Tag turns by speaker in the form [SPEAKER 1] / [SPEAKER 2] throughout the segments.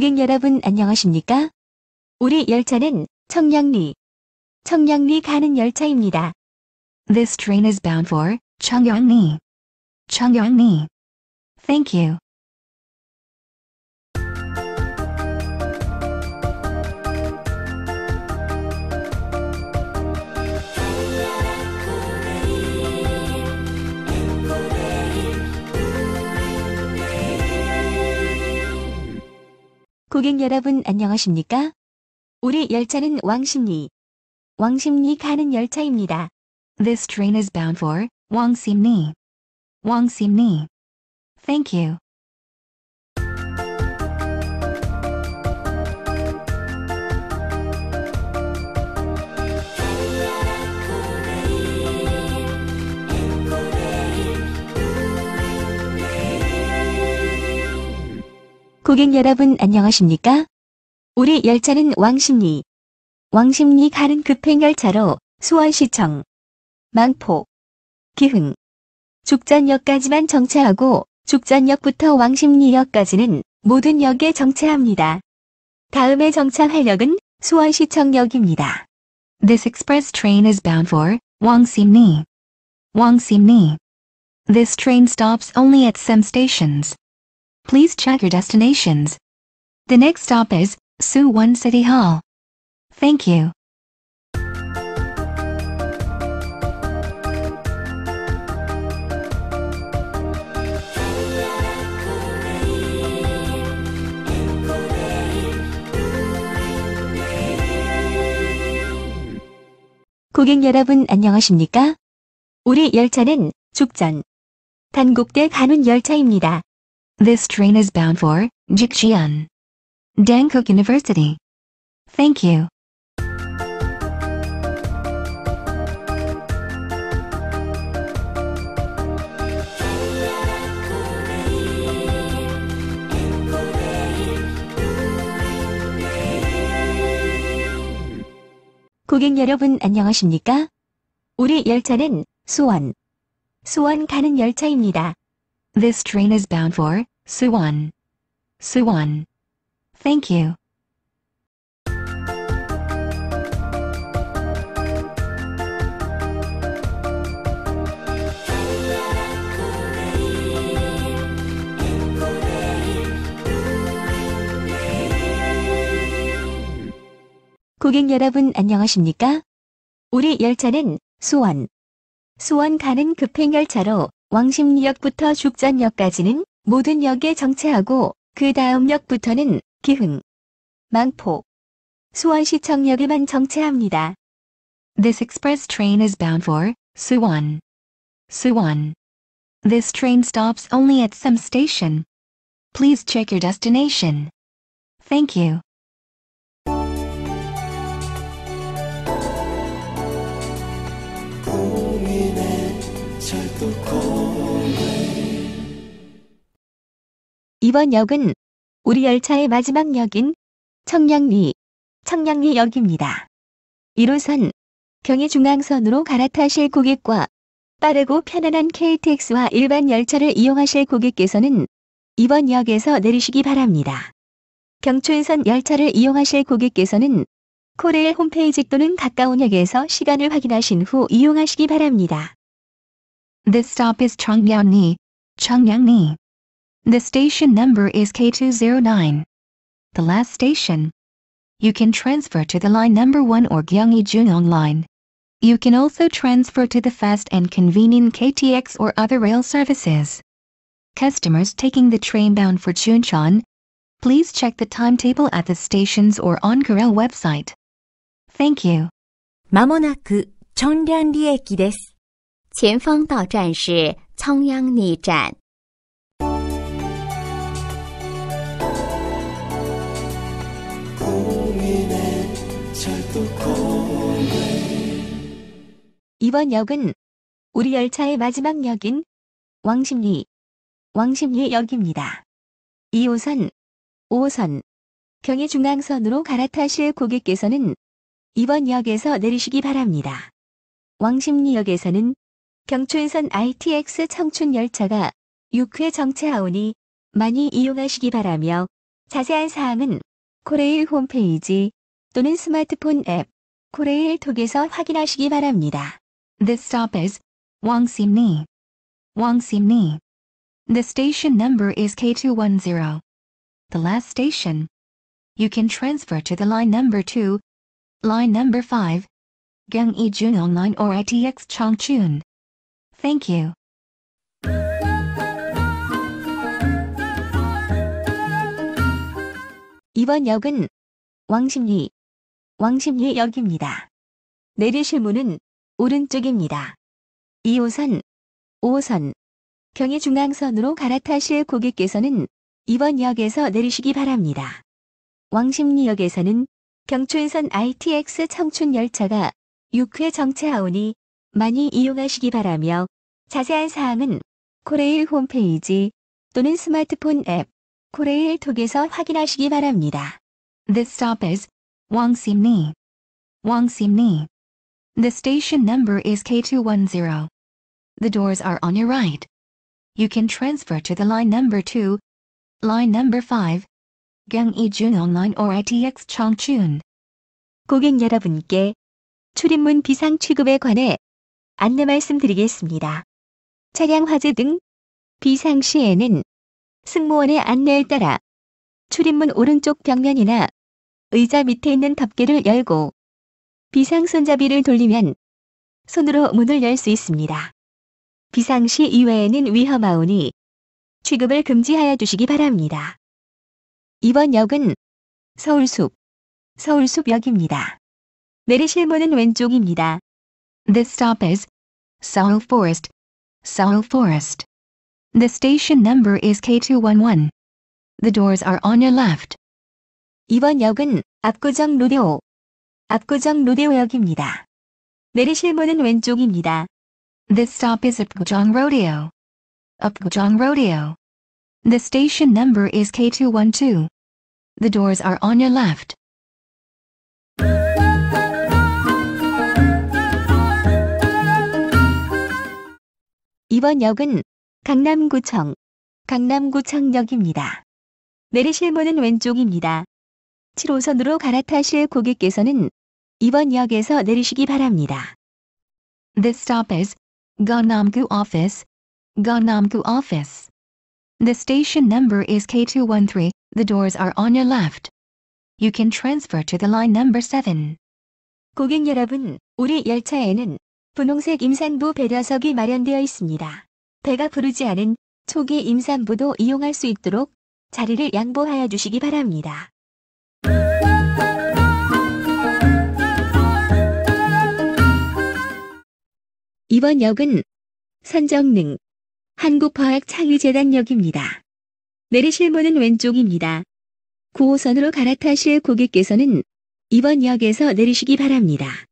[SPEAKER 1] 고객 여러분 안녕하십니까? 우리 열차는 청량리, 청량리 가는 열차입니다. This train is bound for 청량리. 청량리. Thank you. 고객 여러분 안녕하십니까? 우리 열차는 왕십리, 왕십리 가는 열차입니다. This train is bound for 왕십리, 왕십리. Thank you. 고객 여러분 안녕하십니까? 우리 열차는 왕십리. 왕십리 가는 급행열차로 수원시청, 망포, 기흥, 죽전역까지만 정차하고 죽전역부터 왕십리역까지는 모든 역에 정차합니다. 다음에 정차할 역은 수원시청역입니다. This express train is bound for 왕십리. 왕십리. This train stops only at some stations. Please check your destinations. The next stop is Suwon City Hall. Thank you. 고객 여러분 안녕하십니까? 우리 열차는 죽전, 단국대 가는 열차입니다. This train is bound for Jikjian, Dankook University. Thank you. 고객 여러분 안녕하십니까? 우리 열차는 수원, 수원 가는 열차입니다. This train is bound for Suwon. Suwon. Thank you. 고객 여러분 안녕하십니까? 우리 열차는 수원, 수원 가는 급행열차로 왕십리역부터 죽전역까지는 모든 역에 정체하고 그 다음 역부터는 기흥, 망포, 수원시청역에만 정체합니다. This express train is bound for Suwon. Suwon. This train stops only at some station. Please check your destination. Thank you. 고민의 철도 이번 역은 우리 열차의 마지막 역인 청량리, 청량리 역입니다. 1호선 경의중앙선으로 갈아타실 고객과 빠르고 편안한 KTX와 일반 열차를 이용하실 고객께서는 이번 역에서 내리시기 바랍니다. 경춘선 열차를 이용하실 고객께서는 코레일 홈페이지 또는 가까운 역에서 시간을 확인하신 후 이용하시기 바랍니다. This stop is c h o n g y a n n i c h o n g y a n n i The station number is K209. The last station. You can transfer to the line number 1 or Gyeonggi Junong line. You can also transfer to the fast and convenient KTX or other rail services. Customers taking the train bound for Chuncheon, please check the timetable at the stations or on Corel website. Thank you. まもなく、チョンリャンリ駅です。前方到站是仓央里站。 이번 역은 우리 열차의 마지막 역인 왕십리, 왕십리역입니다. 2호선, 5호선, 경의중앙선으로 갈아타실 고객께서는 이번 역에서 내리시기 바랍니다. 왕십리역에서는 경춘선 ITX 청춘열차가 6회 정차하오니 많이 이용하시기 바라며 자세한 사항은 코레일 홈페이지 또는 스마트폰 앱 코레일 톡에서 확인하시기 바랍니다. This stop is Wangsimni. Wangsimni. The station number is K210. The last station. You can transfer to the line number 2, line number 5, Gyeonggi Junong Line or ITX Changchun. Thank you. Wangsimni. 왕십리역입니다. 내리실 문은 오른쪽입니다. 2호선, 5호선, 경의중앙선으로 갈아타실 고객께서는 이번 역에서 내리시기 바랍니다. 왕십리역에서는 경춘선 ITX 청춘열차가 6회 정차하오니 많이 이용하시기 바라며 자세한 사항은 코레일 홈페이지 또는 스마트폰 앱 코레일 톡에서 확인하시기 바랍니다. This stop is 왕십리. 왕십리. The station number is K210. The doors are on your right. You can transfer to the line number 2, line number 5, 경이준 online or ITX 청춘. 고객 여러분께 출입문 비상 취급에 관해 안내 말씀드리겠습니다. 차량 화재 등 비상 시에는 승무원의 안내에 따라 출입문 오른쪽 벽면이나 의자 밑에 있는 덮개를 열고 비상 손잡이를 돌리면 손으로 문을 열 수 있습니다. 비상시 이외에는 위험하오니 취급을 금지하여 주시기 바랍니다. 이번 역은 서울숲, 서울숲역입니다. 내리실 문은 왼쪽입니다. t h e s stop is Seoul Forest, Seoul Forest. The station number is K211. The doors are on your left. 이번 역은 압구정 로데오, 압구정 로데오역입니다. 내리실 문은 왼쪽입니다. This stop is a p g u j o n g Rodeo. Upgujong Rodeo. The station number is K212. The doors are on your left. 이번 역은 강남구청, 강남구청역입니다. 내리실 문은 왼쪽입니다. 7호선으로 갈아타실 고객께서는 이번 역에서 내리시기 바랍니다. This stop is Gangnam-gu office, Gangnam-gu office. The station number is K213. The doors are on your left. You can transfer to the line number 7. 고객 여러분, 우리 열차에는 분홍색 임산부 배려석이 마련되어 있습니다. 배가 부르지 않은 초기 임산부도 이용할 수 있도록 자리를 양보하여 주시기 바랍니다. 이번 역은 선정릉 한국과학창의재단역입니다. 내리실 문은 왼쪽입니다. 9호선으로 갈아타실 고객께서는 이번 역에서 내리시기 바랍니다.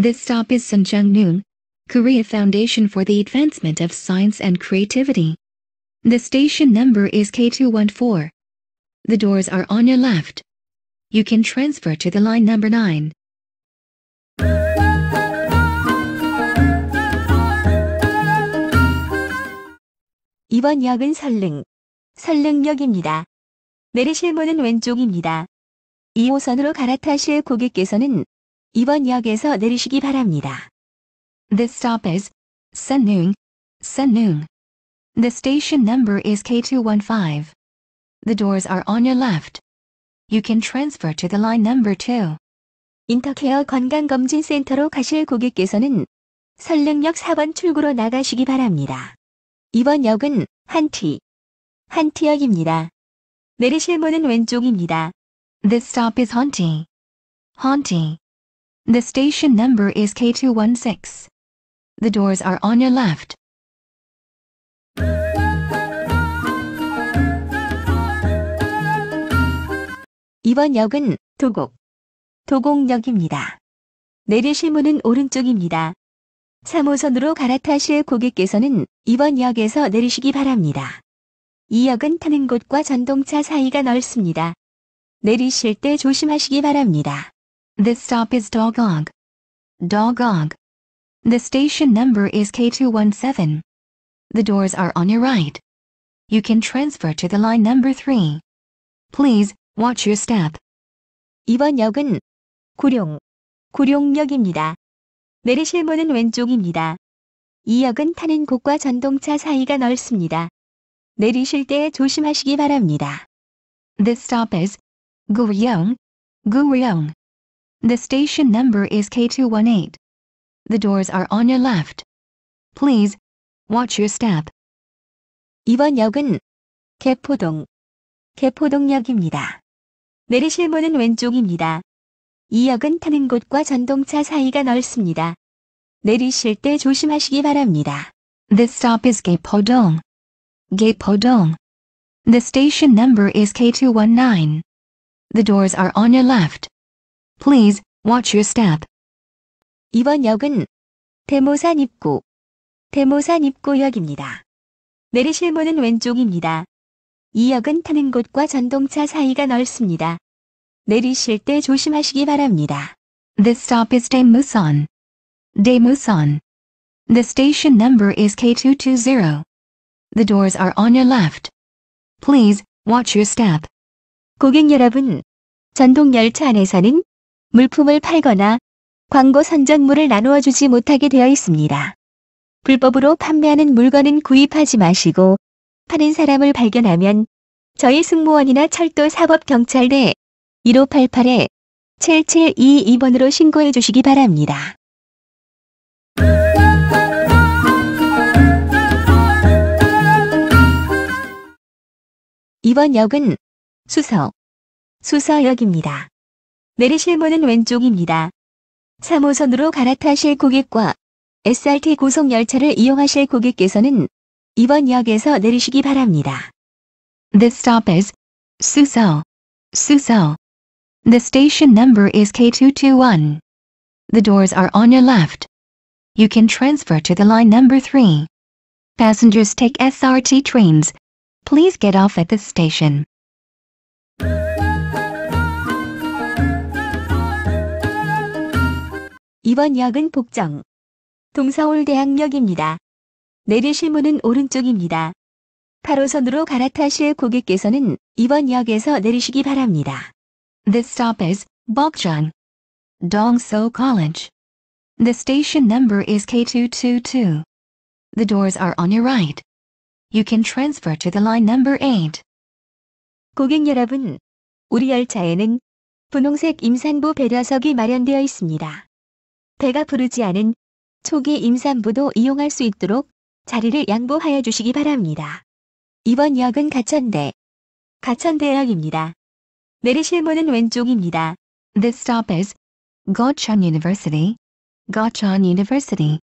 [SPEAKER 1] This stop is Suncheongnung, Korea Foundation for the Advancement of Science and Creativity. The station number is K214. The doors are on your left. You can transfer to the line number 9. 이번 역은 설릉, 설릉역입니다. 내리실 문은 왼쪽입니다. 2호선으로 갈아타실 고객께서는 이번 역에서 내리시기 바랍니다. This stop is Sunnoon, Sunnoon. The station number is K215. The doors are on your left. You can transfer to the line number 2. 인터케어 건강검진센터로 가실 고객께서는 설릉역 4번 출구로 나가시기 바랍니다. 이번 역은 한티, 한티역입니다. 내리실 문은 왼쪽입니다. This stop is Hanti. Hanti. The station number is K216. The doors are on your left. 이번 역은 도곡, 도곡역입니다. 내리실 문은 오른쪽입니다. 3호선으로 갈아타실 고객께서는 이번 역에서 내리시기 바랍니다. 이 역은 타는 곳과 전동차 사이가 넓습니다. 내리실 때 조심하시기 바랍니다. This stop is Dogog. Dogog. The station number is K217. The doors are on your right. You can transfer to the line number 3. Please, watch your step. 이번 역은 구룡, 구룡역입니다. 내리실 문은 왼쪽입니다. 이 역은 타는 곳과 전동차 사이가 넓습니다. 내리실 때 조심하시기 바랍니다. The stop is Guryong, Guryong. The station number is K218. The doors are on your left. Please watch your step. 이번 역은 개포동, 개포동역입니다. 내리실 문은 왼쪽입니다. 이 역은 타는 곳과 전동차 사이가 넓습니다. 내리실 때 조심하시기 바랍니다. t h e s t o p is Gapodong. Gapodong. The station number is K219. The doors are on your left. Please watch your step. 이번 역은 대모산 입구, 대모산 입구역입니다. 내리실 문은 왼쪽입니다. 이 역은 타는 곳과 전동차 사이가 넓습니다. 내리실 때 조심하시기 바랍니다. This stop is d a e m u s e n d a e m u s e n The station number is K220. The doors are on your left. Please watch your step. 고객 여러분, 전동 열차 안에서는 물품을 팔거나 광고 선전물을 나누어 주지 못하게 되어 있습니다. 불법으로 판매하는 물건은 구입하지 마시고 파는 사람을 발견하면 저희 승무원이나 철도사법경찰대 1588-7722번으로 신고해 주시기 바랍니다. 이번 역은 수서, 수서역입니다. 내리실 문은 왼쪽입니다. 3호선으로 갈아타실 고객과 SRT 고속열차를 이용하실 고객께서는 이번 역에서 내리시기 바랍니다. t h i stop is 수서, 수서. The station number is K221. The doors are on your left. You can transfer to the line number 3. Passengers take SRT trains. Please get off at this station. 이번 역은 복정, 동서울대학역입니다. 내리실 문은 오른쪽입니다. 8호선으로 갈아타실 고객께서는 이번 역에서 내리시기 바랍니다. This stop is Bokjeon. Dongso College. The station number is K222. The doors are on your right. You can transfer to the line number 8. 고객 여러분, 우리 열차에는 분홍색 임산부 배려석이 마련되어 있습니다. 배가 부르지 않은 초기 임산부도 이용할 수 있도록 자리를 양보하여 주시기 바랍니다. 이번 역은 가천대, 가천대역입니다. 내리실 문은 왼쪽입니다. This stop is Gotchon University, Gotchon University.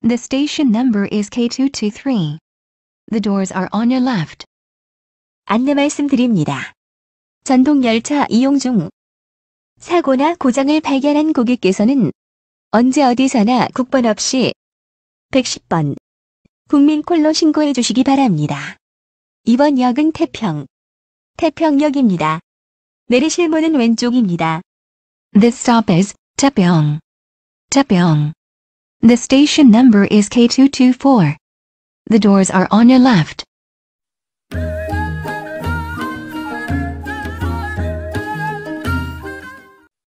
[SPEAKER 1] The station number is K223. The doors are on your left. 안내 말씀드립니다. 전동 열차 이용 중 사고나 고장을 발견한 고객께서는 언제 어디서나 국번 없이 110번 국민콜로 신고해 주시기 바랍니다. 이번 역은 태평, 태평역입니다. 내리실 문은 왼쪽입니다. This stop is 태평. 태평. The station number is K224. The doors are on your left.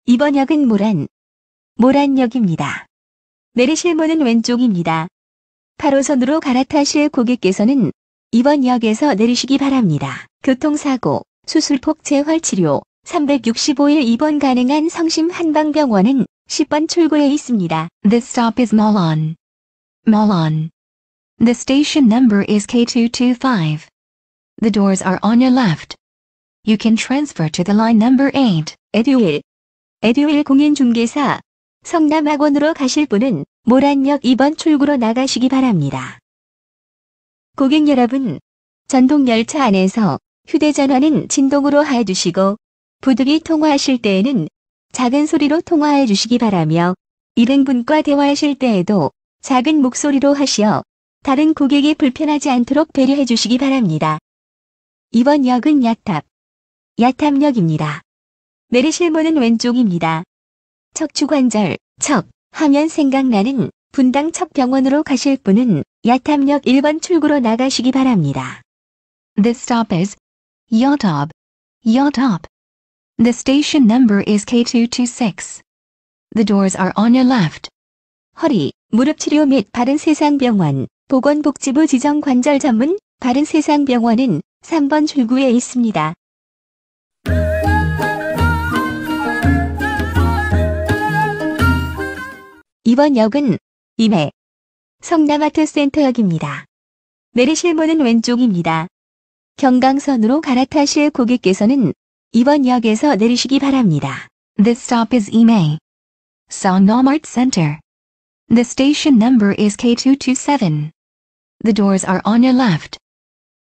[SPEAKER 1] 이번 역은 모란, 모란역입니다. 내리실 문은 왼쪽입니다. 8호선으로 갈아타실 고객께서는 이번 역에서 내리시기 바랍니다. 교통사고 수술폭 재활치료 365일 입원 가능한 성심 한방병원은 10번 출구에 있습니다. t h e s stop is Molon. Molon. The station number is K225. The doors are on your left. You can transfer to the line number 8. 에듀일. 에듀일 공인중개사. 성남학원으로 가실 분은 모란역 2번 출구로 나가시기 바랍니다. 고객 여러분, 전동열차 안에서 휴대전화는 진동으로 해주시고 부득이 통화하실 때에는 작은 소리로 통화해 주시기 바라며 일행분과 대화하실 때에도 작은 목소리로 하시어 다른 고객이 불편하지 않도록 배려해 주시기 바랍니다. 이번 역은 야탑, 야탑역입니다. 내리실 문은 왼쪽입니다. 척추관절, 척 하면 생각나는 분당 척병원으로 가실 분은 야탑역 1번 출구로 나가시기 바랍니다. This stop is Yatop. Yatop. The station number is K226. The doors are on your left. 허리, 무릎 치료 및 바른세상병원, 보건복지부 지정 관절 전문 바른세상병원은 3번 출구에 있습니다. 이번 역은 임해 성남아트센터역입니다. 내리실 문은 왼쪽입니다. 경강선으로 갈아타실 고객께서는 이번 역에서 내리시기 바랍니다. This stop is Ime. Songnamart Center. The station number is K227. The doors are on your left.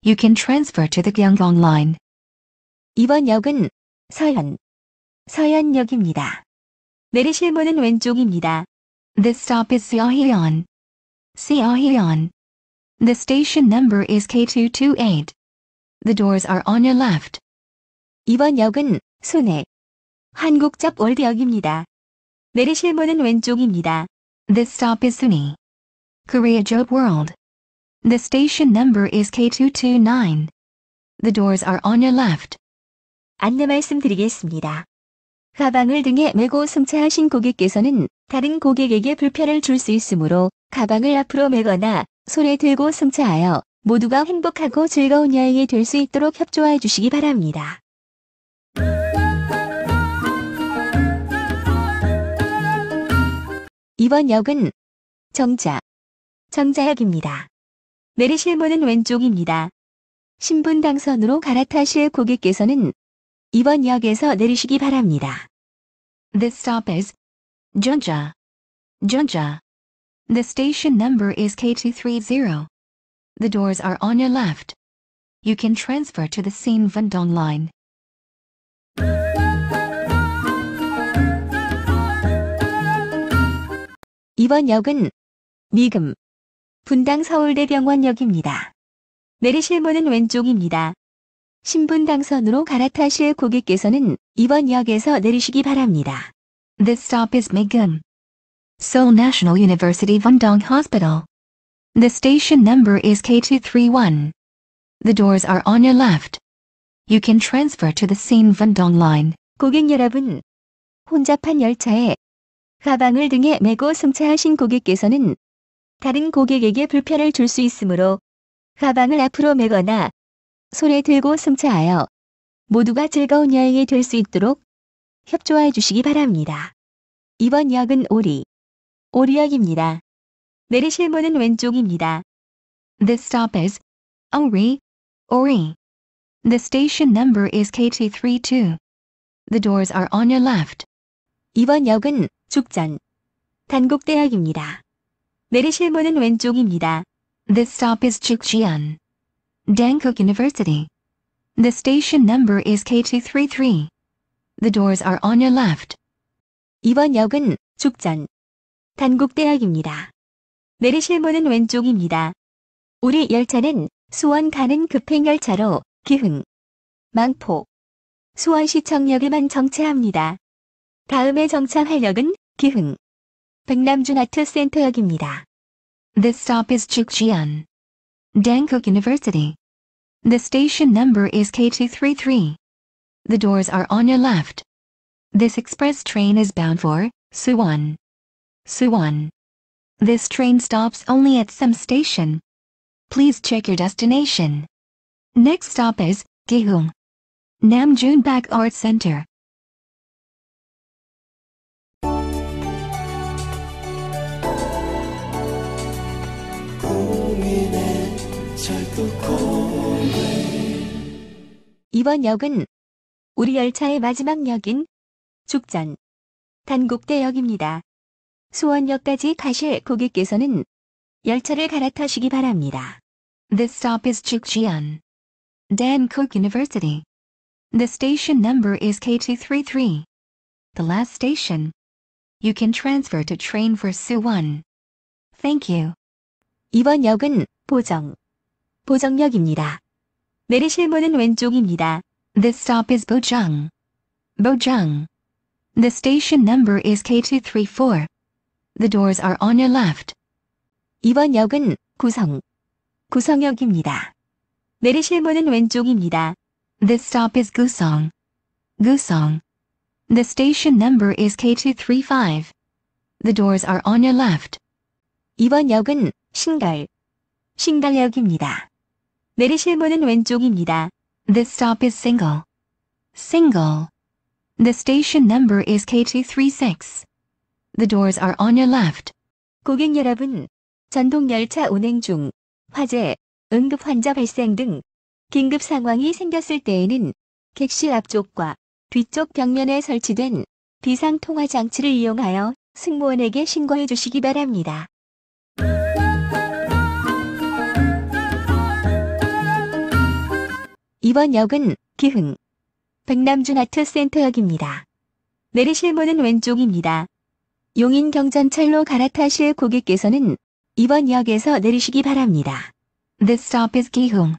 [SPEAKER 1] You can transfer to the Gyeonggang line. 이번 역은 서현, 서현역입니다. 내리실 문은 왼쪽입니다. This stop is Seohyeon. Seohyeon. The station number is K228. The doors are on your left. 이번 역은 소내 한국접 월드역입니다. 내리실 문은 왼쪽입니다. This stop is Suni. Korea Job World. The station number is K229. The doors are on your left. 안내 말씀드리겠습니다. 가방을 등에 메고 승차하신 고객께서는 다른 고객에게 불편을 줄 수 있으므로 가방을 앞으로 메거나 손에 들고 승차하여 모두가 행복하고 즐거운 여행이 될 수 있도록 협조해 주시기 바랍니다. 이번 역은 정자, 정자역입니다. 내리실 문은 왼쪽입니다. 신분 당선으로 갈아타실 고객께서는 이번 역에서 내리시기 바랍니다. This stop is j e o n The station number is KT30. The doors are on your left. You can transfer to the scene Vendong line. 이번 is on the 서울대병원역입니다. 내리실 문은 왼쪽입니다. 신분당선으로 갈아타실 고객께서는 이번 역에서 내리시기 바랍니다. This stop is Megum. Seoul National University Vendong Hospital. The station number is K231. The doors are on your left. You can transfer to the s e n e Vendong line. 고객 여러분, 혼잡한 열차에 가방을 등에 메고 승차하신 고객께서는 다른 고객에게 불편을 줄 수 있으므로 가방을 앞으로 메거나 손에 들고 승차하여 모두가 즐거운 여행이 될 수 있도록 협조해 주시기 바랍니다. 이번 역은 오리, 오리역입니다. 내리실 문은 왼쪽입니다. This stop is Ori, Ori. The station number is KT32. The doors are on your left. 이번 역은 죽전, 단국대역입니다. 내리실 문은 왼쪽입니다. This stop is Chukjian, Dankook University. The station number is KT33. The doors are on your left. 이번 역은 죽전, 단국대역입니다. 내리실 문은 왼쪽입니다. 우리 열차는 수원 가는 급행열차로 기흥, 망포, 수원시청역에만 정차합니다. 다음에 정차할 역은 기흥, 백남준 백남준아트센터역입니다. This stop is Chukjian, Dankook University. The station number is K233. The doors are on your left. This express train is bound for Suwon. Suwon. This train stops only at some station. Please check your destination. Next stop is Gihung. Namjoon Back Art Center. 이번 역은 우리 열차의 마지막 역인 죽전 단곡대역입니다. 수원역까지 가실 고객께서는 열차를 갈아타시기 바랍니다. This stop is Jukjian. Dan Cook University. The station number is K233. The last station. You can transfer to train for Suwon. Thank you. 이번 역은 보정, 보정역입니다. 내리실 문은 왼쪽입니다. This stop is Bojang. Bojang. The station number is K234. The doors are on your left. 이번 역은 구성, 구성역입니다. 내리실 문은 왼쪽입니다. This stop is Gusong. Gusong. The station number is K235. The doors are on your left. 이번 역은 신갈, 신갈역입니다. 내리실 문은 왼쪽입니다. This stop is single. Single. The station number is K236. The doors are on your left. 고객 여러분, 전동열차 운행 중 화재, 응급 환자 발생 등 긴급 상황이 생겼을 때에는 객실 앞쪽과 뒤쪽 벽면에 설치된 비상통화 장치를 이용하여 승무원에게 신고해 주시기 바랍니다. 이번 역은 기흥, 백남준 아트센터역입니다. 내리실 문은 왼쪽입니다. 용인경전철로 갈아타실 고객께서는 이번 역에서 내리시기 바랍니다. This stop is Gihong.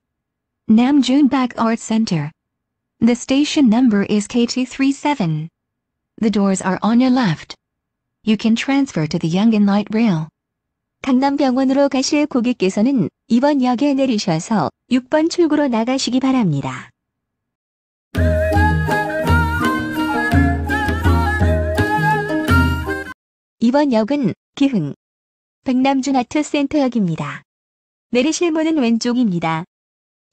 [SPEAKER 1] Namjoon Park Art Center. The station number is KT37. The doors are on your left. You can transfer to the Yongan Light Rail. 강남병원으로 가실 고객께서는 이번 역에 내리셔서 6번 출구로 나가시기 바랍니다. 2번 역은 기흥 백남준아트센터역입니다. 내리실 문은 왼쪽입니다.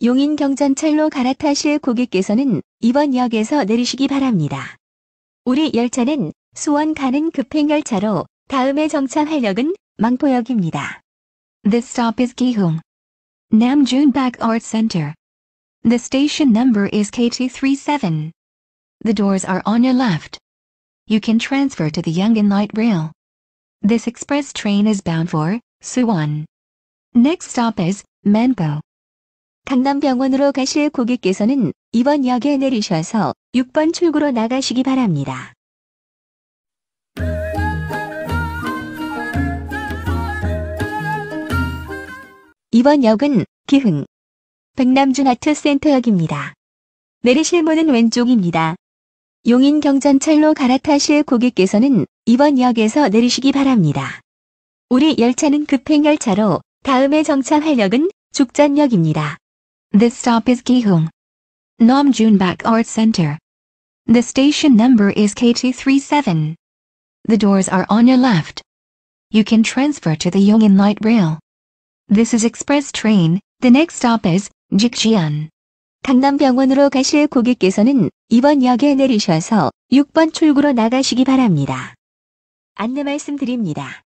[SPEAKER 1] 용인 경전철로 갈아타실 고객께서는 2번 역에서 내리시기 바랍니다. 우리 열차는 수원 가는 급행열차로 다음에 정차할 역은 망포역입니다. t h e s t o p is Gihung. Namjoon Back Art Center. The station number is KT37. The doors are on your left. You can transfer to the Yangin Light Rail. This express train is bound for Suwon. Next stop is Manpo. 강남병원으로 가실 고객께서는 이번 역에 내리셔서 6번 출구로 나가시기 바랍니다. 이번 역은 기흥, 백남준 아트센터역입니다. 내리실 문은 왼쪽입니다. 용인경전철로 갈아타실 고객께서는 이번 역에서 내리시기 바랍니다. 우리 열차는 급행열차로 다음에 정차할 역은 죽전역입니다. This stop is Gihong. Namjoonbaek Art Center. The station number is KT37. The doors are on your left. You can transfer to the Yongin Light Rail. This is express train. The next stop is Jikjian. 강남병원으로 가실 고객께서는 이번 역에 내리셔서 6번 출구로 나가시기 바랍니다. 안내 말씀드립니다.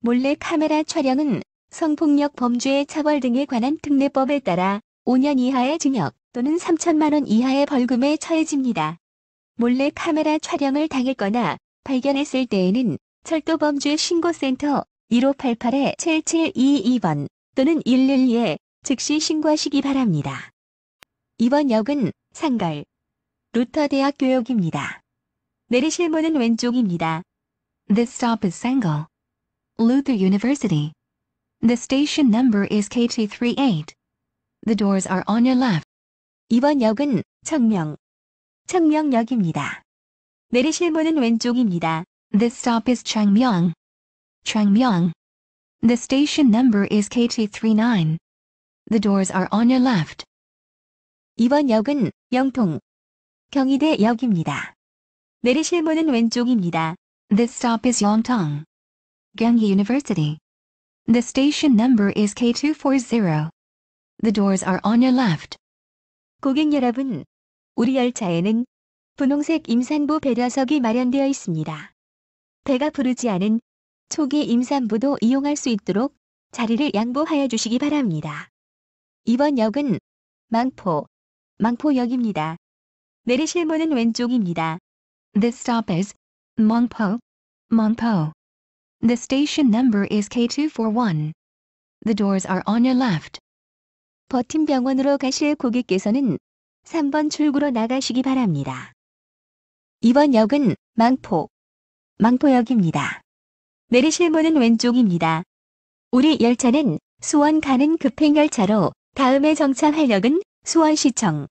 [SPEAKER 1] 몰래 카메라 촬영은 성폭력 범죄의 처벌 등에 관한 특례법에 따라 5년 이하의 징역 또는 3천만 원 이하의 벌금에 처해집니다. 몰래 카메라 촬영을 당했거나 발견했을 때에는 철도범죄신고센터 1588-7722번 또는 112에 즉시 신고하시기 바랍니다. 이번 역은 상갈 루터대학 교역입니다. 내리실 문은 왼쪽입니다. This stop is Sangal. Luther University. The station number is KT38. The doors are on your left. 이번 역은 청명, 청명역입니다. 내리실 문은 왼쪽입니다. This stop is Changmyeong. Changmyeong. The station number is KT39. The doors are on your left. 이번 역은 영통, 경희대 역입니다. 내리실 문은 왼쪽입니다. This stop is Yongtong. Gyeonggi University. The station number is K240. The doors are on your left. 고객 여러분, 우리 열차에는 분홍색 임산부 배려석이 마련되어 있습니다. 배가 부르지 않은 초기 임산부도 이용할 수 있도록 자리를 양보하여 주시기 바랍니다. 이번 역은 망포, 망포역입니다. 내리실 문은 왼쪽입니다. This stop is Mongpo. Mongpo. The station number is K241. The doors are on your left. 버팀병원으로 가실 고객께서는 3번 출구로 나가시기 바랍니다. 이번 역은 망포, 망포역입니다. 내리실 문은 왼쪽입니다. 우리 열차는 수원 가는 급행열차로 다음에 정차할 역은 수원시청,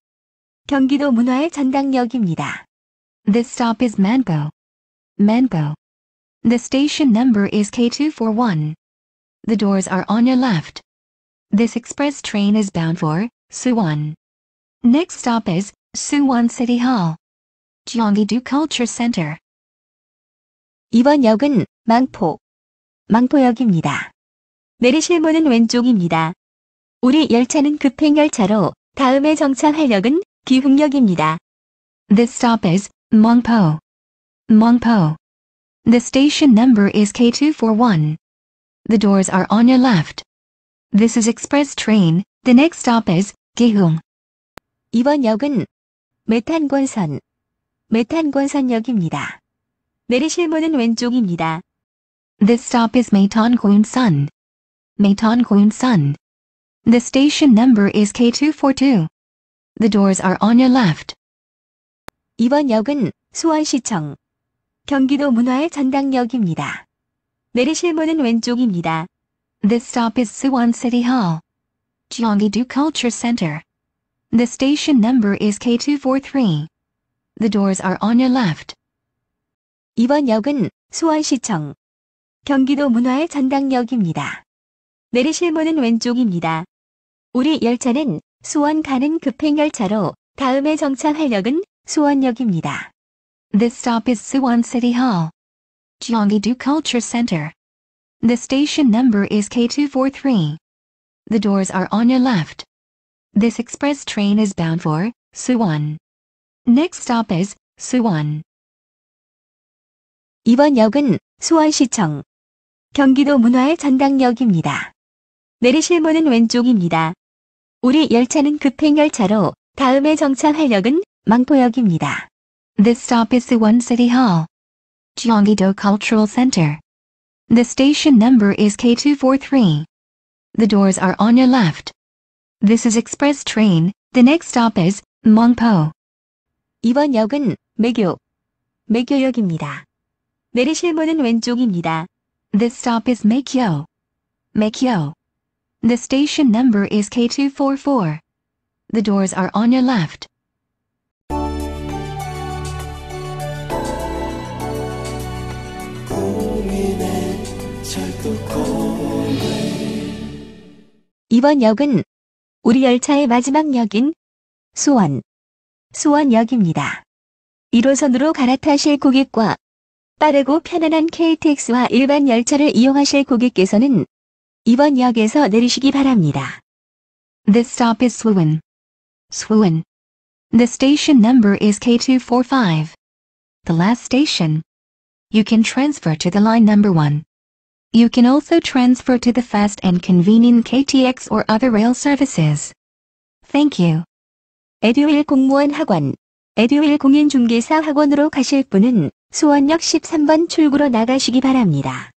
[SPEAKER 1] 경기도 문화의 전당역입니다. This stop is Manpo. Menpo. The station number is K241. The doors are on your left. This express train is bound for Suwon. Next stop is Suwon City Hall. Gyeonggi-do Culture Center. 이번 역은 망포, 망포역입니다. 내리실 문은 왼쪽입니다. 우리 열차는 급행열차로 다음에 정차할 역은 기흥역입니다. This stop is Mongpo. Mongpo. The station number is K241. The doors are on your left. This is express train. The next stop is Gihung. 이번 역은 메탄권선, 메탄권선역입니다. 내리실 문은 왼쪽입니다. This stop is Meitangunsan. Meitangunsan. The station number is K242. The doors are on your left. 이번 역은 수원시청, 경기도 문화의 전당역입니다. 내리실 문은 왼쪽입니다. This stop is Suwon City Hall. Gyeonggi-do Culture Center. The station number is K243. The doors are on your left. 이번 역은 수원시청, 경기도 문화의 전당역입니다. 내리실 문은 왼쪽입니다. 우리 열차는 수원 가는 급행열차로 다음에 정차할 역은 수원역입니다. This stop is Suwon City Hall. Gyeonggi-do Culture Center. The station number is K243. The doors are on your left. This express train is bound for Suwon. Next stop is Suwon. 이번 역은 수원시청, 경기도 문화의 전당역입니다. 내리실 문은 왼쪽입니다. 우리 열차는 급행열차로 다음에 정차할 역은 망포역입니다. This stop is Suwon City Hall, Gyeonggi-do Cultural Center. The station number is K243. The doors are on your left. This is express train. The next stop is Mongpo. 이번 역은 매교, 매교역입니다. 내리실 문은 왼쪽입니다. This stop is Maekyo. Maekyo. The station number is K244. The doors are on your left. 이번 역은 우리 열차의 마지막 역인 수원, 수원역입니다. 1호선으로 갈아타실 고객과 빠르고 편안한 KTX와 일반 열차를 이용하실 고객께서는 이번 역에서 내리시기 바랍니다. This stop is Suwon. Suwon. The station number is K245. The last station. You can transfer to the line number 1. You can also transfer to the fast and convenient KTX or other rail services. Thank you. 에듀윌 공무원 학원 에듀윌 공인중개사 학원으로 가실 분은 수원역 13번 출구로 나가시기 바랍니다.